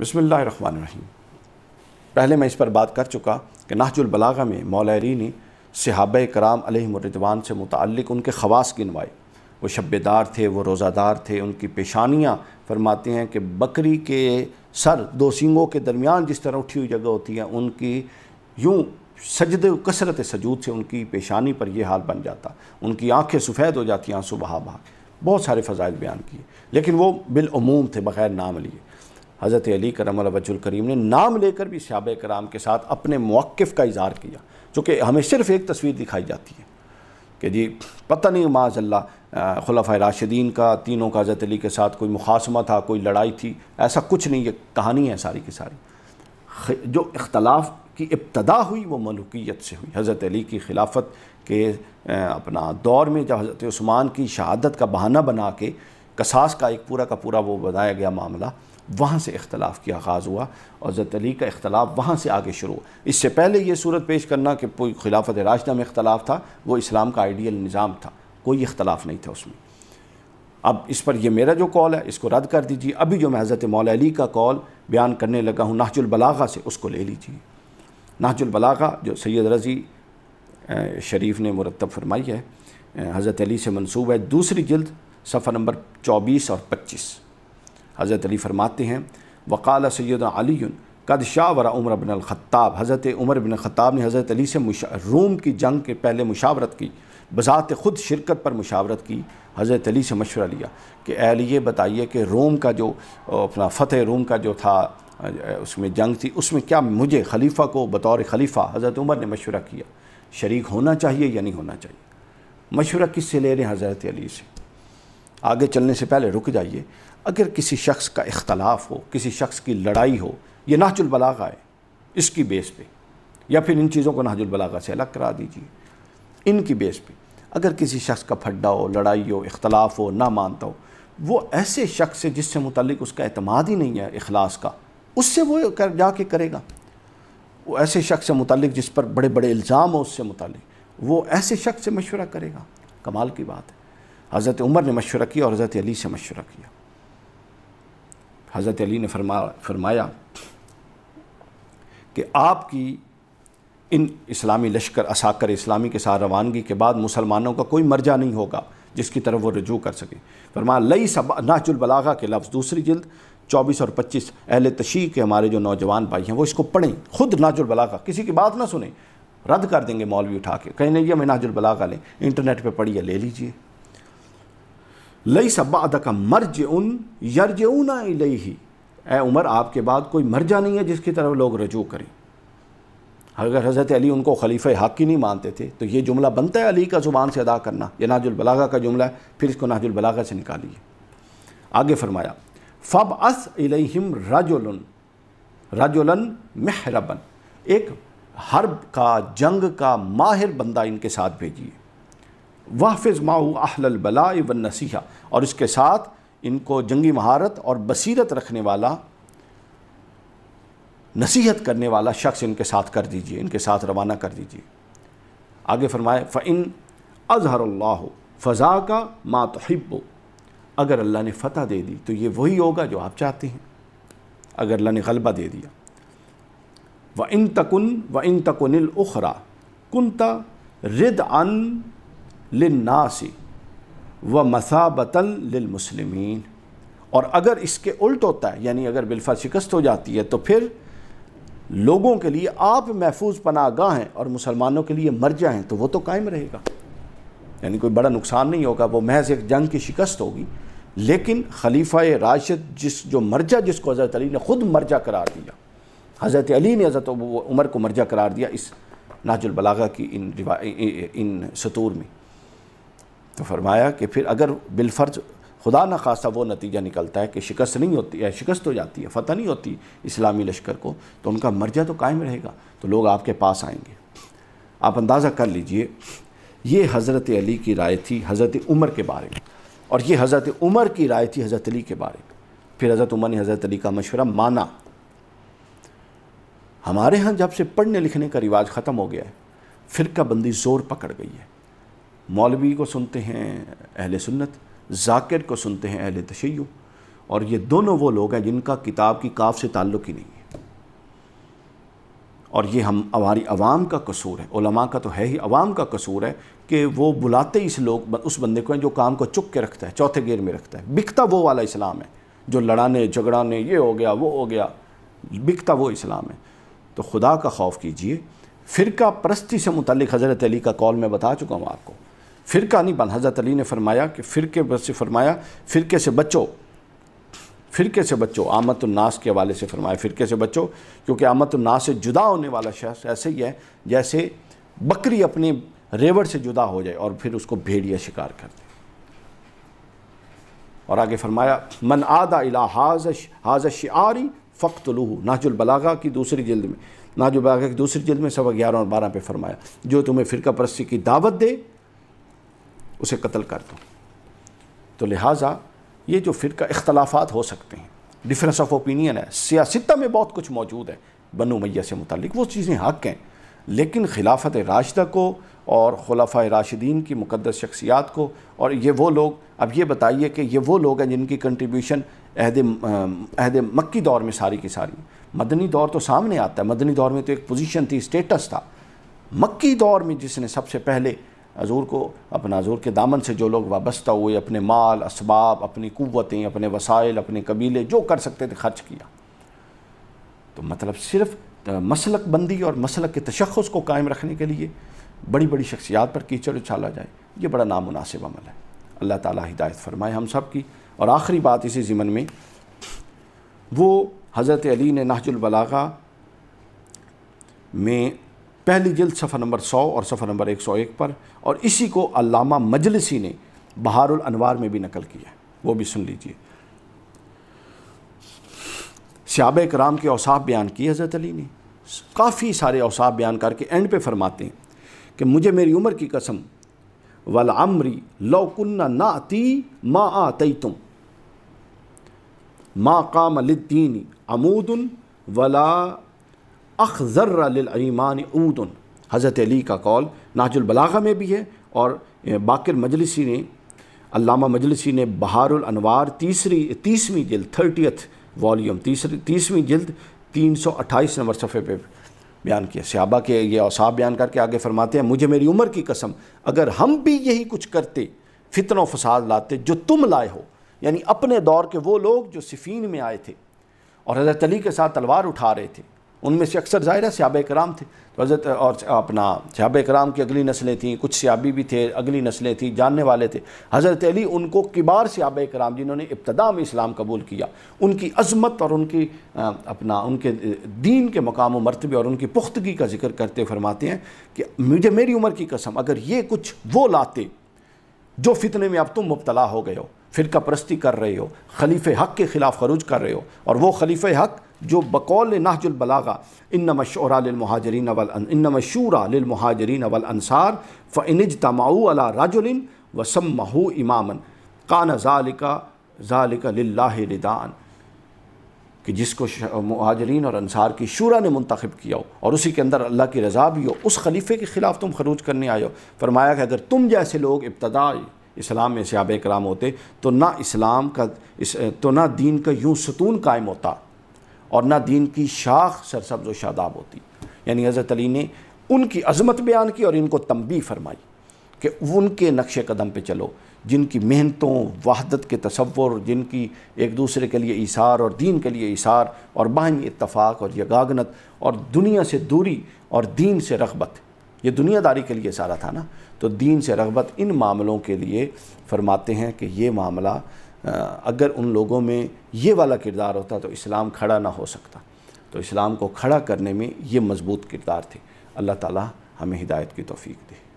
बसमीम पहले मैं इस पर बात कर चुका कि नाहजुलबलागा में मौलरी ने सहाब कराम अलहमरदवान से मुतक उनके खवास गिनवाए वो शब्बेदार थे वो रोज़ादार थे उनकी पेशानियाँ फरमाते हैं कि बकरी के सर दो सींगों के दरमियान जिस तरह उठी हुई जगह होती है उनकी यूँ सजद कसरत सजूद से उनकी पेशानी पर यह हाल बन जाता उनकी आँखें सफ़ेद हो जाती आंसू बहा बहा बहुत सारे फ़जाइल बयान किए लेकिन वो बिलूम थे बग़ैर नाम लिए हज़रत अली करम वजुल करीम ने नाम लेकर भी श्याब कराम के साथ अपने मौक़ का इजहार किया चूँकि हमें सिर्फ़ एक तस्वीर दिखाई जाती है कि जी पता नहीं माजल्ला खलफ़ राशिदीन का तीनों का हज़रत अली के साथ कोई मुखासमा था कोई लड़ाई थी ऐसा कुछ नहीं ये कहानी है सारी की सारी जो इख्तलाफ की इब्तदा हुई वो मलुकियत से हुई हज़रत अली की खिलाफत के अपना दौर में जब हज़रत उस्मान की शहादत का बहाना बना के कसास का एक पूरा का पूरा वो बताया गया मामला वहाँ से इख्तलाफ की आगाज़ हुआ और हज़रत अली का इख्तलाफ वहाँ से आगे शुरू हुआ इससे पहले ये सूरत पेश करना कि कोई खिलाफत राशदा में इख्तलाफ था वो इस्लाम का आइडियल निज़ाम था कोई इख्तलाफ नहीं था उसमें अब इस पर यह मेरा जो कॉल है इसको रद्द कर दीजिए अभी जो मैं हज़रत मौल अली का कॉल बयान करने लगा हूँ नाहजुलबलागा से उसको ले लीजिए नाहजुलबलागा जो सैद रज़ी शरीफ ने मुरतब फरमाई है हज़रत अली से मनसूब है दूसरी जल्द सफ़र नंबर चौबीस और पच्चीस हज़रत अली फरमाते हैं वक़ाल सैद अली कद शावरा उमर बिन ख़त्ताब हज़रत उमर बिन ख़त्ताब ने हज़रत अली से रोम की जंग के पहले मुशावरत की बज़ात ख़ुद शिरकत पर मुशावरत की हज़रत अली से मशवरा लिया कि अली ये बताइए कि रोम का जो अपना फ़तेह रोम का जो था उसमें जंग थी उसमें क्या मुझे खलीफा को बतौर खलीफा हज़रत उमर ने मशवरा किया शरीक होना चाहिए या नहीं होना चाहिए मशवरा किस से ले रहे हैं हज़रत अली से आगे चलने से पहले रुक जाइए अगर किसी शख्स का इख्तलाफ हो किसी शख्स की लड़ाई हो यह नाहजुलबलागा है इसकी बेस पे या फिर इन चीज़ों को नाहजुलबलागा से अलग करा दीजिए इनकी बेस पे अगर किसी शख्स का फड्डा हो लड़ाई हो इख्तलाफ हो ना मानता हो वो ऐसे शख्स है जिससे मुतलिक उसका अतमाद ही नहीं है अखलास का उससे वो कर जाके करेगा वो ऐसे शख्स से मुतलिक जिस पर बड़े बड़े इल्ज़ाम हो उससे मुतलिक वो ऐसे शख्स से मशवरा करेगा कमाल की बात है हज़रत उमर ने मशवरा किया और हज़रत अली से मशवरा किया हज़रत अली ने फरमा फरमाया कि आपकी इन इस्लामी लश्कर असाकर इस्लामी के साथ रवानगी के बाद मुसलमानों का कोई मर्जा नहीं होगा जिसकी तरफ वो रजू कर सके फरमा लई सब नाचुलबलागा के लफ्ज़ दूसरी जल्द चौबीस और पच्चीस अहल तशी के हमारे जो नौजवान भाई हैं वो इसको पढ़ें खुद नाचुलबलागा किसी की बात ना सुने रद्द कर देंगे मौलवी उठा के कहीं नहीं ये मैं नाजुलबलागा लें इंटरनेट पर पढ़िए ले लीजिए लई सबाद का मर्ज उन यर्ज ऊना ही ए उमर आपके बाद कोई मर्जा नहीं है जिसकी तरफ लोग रजू करें अगर हज़रत अली उनको खलीफ हक ही नहीं मानते थे तो ये जुमला बनता है अली का ज़ुबान से अदा करना यह नाजुलबलागा का जुमला है फिर इसको नाजुलबलागा से निकालिए आगे फरमाया फ़ब अस इलहिम रजोलन रजोलन महरबन एक हर्ब का जंग का माहिर बंदा इनके साथ भेजिए वाहफ़ माऊ बलाई व नसीहा और इसके साथ इनको जंगी महारत और बसीरत रखने वाला नसीहत करने वाला शख्स इनके साथ कर दीजिए इनके साथ रवाना कर दीजिए आगे फरमाए फ़िन अजहर फ़ज़ा का मा तहब्बो अगर अल्लाह ने फ़तह दे दी तो ये वही होगा जो आप चाहते हैं अगर अल्लाह ने गलबा दे दिया व इन तकन व इन तकन उखरा कुंता रिद अन लिन्नासी व मसाबतन लमसलमिन और अगर इसके उल्ट होता है यानी अगर बिलफा शिकस्त हो जाती है तो फिर लोगों के लिए आप महफूज गाह हैं और मुसलमानों के लिए मर्जा हैं तो वो तो कायम रहेगा यानी कोई बड़ा नुकसान नहीं होगा वो महज एक जंग की शिकस्त होगी लेकिन खलीफा राशिद जिस जो मर्जा जिसको हज़रत अली ने ख़ुद मर्जा करार दिया हज़रत अली ने हज़रत उमर को मर्जा करार दिया इस नाजुल बलागा की इन इन सतूर में तो फरमाया कि फिर अगर बिलफर्ज खुदा न खासा वो नतीजा निकलता है कि शिकस्त नहीं होती है शिकस्त हो जाती है फतह नहीं होती इस्लामी लश्कर को तो उनका मर्जा तो कायम रहेगा तो लोग आपके पास आएंगे आप अंदाज़ा कर लीजिए ये हज़रत अली की राय थी हज़रत उमर के बारे में और ये हज़रत उमर की राय थी हज़रत अली के बारे में फिर हज़रत उमर ने हज़रत अली का मशवरा माना हमारे यहाँ जब से पढ़ने लिखने का रिवाज ख़त्म हो गया है का बंदी ज़ोर पकड़ गई है मौलवी को सुनते हैं अहल सुन्नत जाकिर को सुनते हैं अहल तशै और ये दोनों वो लोग हैं जिनका किताब की काफ से ताल्लुक़ ही नहीं है और ये हम हमारी आवाम का कसूर है ओलमा का तो है ही अवाम का कसूर है कि वो बुलाते ही इस लोग उस बंदे को हैं जो काम को चुक के रखता है चौथे गेर में रखता है बिकता वो वाला इस्लाम है जो लड़ाने झगड़ाने ये हो गया वो हो गया बिकता वो इस्लाम है तो खुदा का खौफ कीजिए फ़िरका परस्ती से मुतल हज़रत अली का कॉल मैं बता चुका हूँ आपको फ़िरका नहीं बन हज़रत अली ने फरमाया कि फ़िरके से फरमाया फ़िरके से बचो फ़िरके से बचो आमत नास के हवाले से फरमाया फ़िरके से बचो क्योंकि आमत नास से जुदा होने वाला शख्स ऐसे ही है जैसे बकरी अपने रेवड़ से जुदा हो जाए और फिर उसको भेड़िया शिकार कर दे और आगे फरमाया मन आदा इला हाजश हाजश आरी फ़क्त लूह नाजुलबलागा की दूसरी जल्द में नाजुलबलागा की दूसरी जल्द में सवा ग्यारह और बारह पे फरमाया जो तुम्हें फ़िरका परस्ती की दावत दे उसे कत्ल कर दो तो लिहाजा ये जो फिर इख्तलाफात हो सकते हैं डिफरेंस ऑफ ओपिनियन है सियासत में बहुत कुछ मौजूद है बनो मैया से मुतलिक वो चीज़ें हक हैं लेकिन खिलाफत राशदा को और खलाफा राशिदीन की मुकदस शख्सियात को और ये वो लोग अब ये बताइए कि ये वो लोग हैं जिनकी कंट्रीब्यूशन अहद अहद मक्की दौर में सारी की सारी मदनी दौर तो सामने आता है मदनी दौर में तो एक पोजीशन थी स्टेटस था मक्की दौर में जिसने सबसे पहले हजूर को अपना हजूर के दामन से जो लोग वाबस्ता हुए अपने माल इसबाब अपनी कुतें अपने वसाइल अपने कबीले जो कर सकते थे खर्च किया तो मतलब सिर्फ मसलक बंदी और मसलक के तशखस को कायम रखने के लिए बड़ी बड़ी शख्सियात पर कीचड़ उछाला जाए ये बड़ा नामनासिब अमल है अल्लाह ताली हिदायत फरमाए हम सब की और आखिरी बात इसी ज़िमन में वो हज़रत अली ने नाहजुल में पहली जल्द सफ़ा नंबर सौ और सफ़ा नंबर एक सौ एक पर और इसी को अलामा मजलिसी ने बहारुल अनवार में भी नकल किया वो भी सुन लीजिए श्याब कराम के औसाफ बयान किए हज़रत अली ने काफ़ी सारे औसाफ बयान करके एंड पे फरमाते हैं कि मुझे मेरी उम्र की कसम वल आमरी ना नाती माँ आतई तुम माँ काम लद्दीन अमूदन वला अखज़र्रमान ऊदन हज़रत अली का कौल नाजुलबलागा में भी है और बाकर मजलिसी ने अलामा मजलिसी ने बहारुल तीसरी तीसवीं जल्द थर्टियथ वॉलीम तीसरी तीसवीं जल्द तीन सौ अट्ठाईस नंबर सफ़े पर बयान किया सहाबा के ये औसाब बयान करके आगे फरमाते हैं मुझे मेरी उम्र की कसम अगर हम भी यही कुछ करते फितन व फसाद लाते जो तुम लाए हो यानी अपने दौर के वो लोग जो सिफीन में आए थे और हज़रत अली के साथ तलवार उठा रहे थे उनमें से अक्सर ज़ाहिर है सयाब कराम थे तो हज़रत और अपना सयाब कराम की अगली नस्लें थीं कुछ सयाबी भी थे अगली नस्लें थीं जानने वाले थे हज़रत अली उनको किबार सयाब कराम जिन्होंने इब्तदा में इस्लाम कबूल किया उनकी अजमत और उनकी अपना उनके दीन के मकाम मरतबे और उनकी पुख्तगी का जिक्र करते फरमाते हैं कि मुझे मेरी उम्र की कसम अगर ये कुछ वो लाते जो फितने में अब तुम मुबतला हो गए हो का परस्ती कर रहे हो खलीफ़ हक़ के ख़िलाफ़ खरूज कर रहे हो और वो खलीफ़ हक़ जो बकौल नाहजुलबलागा इन मशूरा अवल इन नमशूरा लिलमहाजरीन अवल अनसार फ़नज तमाऊ अला राजुलिन वसम महू इमामन कान ज़ालिका ज़ालिका लादान कि जिसको महाजरीन और अनसार की शूरा ने मंतखब किया हो और उसी के अंदर अल्लाह की रज़ा भी हो उस खलीफे के ख़िलाफ़ तुम खरूज करने आए हो फरमाया कि अगर तुम जैसे लोग इब्तदा इस्लाम में सियाब कराम होते तो ना इस्लाम का इस, तो ना दीन का यूँ सतून कायम होता और ना दीन की शाख सरसब्ज व शादाब होती यानी हज़रत अली ने उनकी अजमत बयान की और इनको तंबी फरमाई कि उनके नक्श कदम पे चलो जिनकी मेहनतों वहदत के तस्वुर जिनकी एक दूसरे के लिए इसार और दीन के लिए इसार और बाहमी इतफ़ाक़ और यगागनत और दुनिया से दूरी और दीन से रगबत ये दुनियादारी के लिए सारा था ना तो दीन से रगबत इन मामलों के लिए फरमाते हैं कि ये मामला अगर उन लोगों में ये वाला किरदार होता तो इस्लाम खड़ा ना हो सकता तो इस्लाम को खड़ा करने में ये मजबूत किरदार थे अल्लाह ताला हमें हिदायत की तोफ़ी दे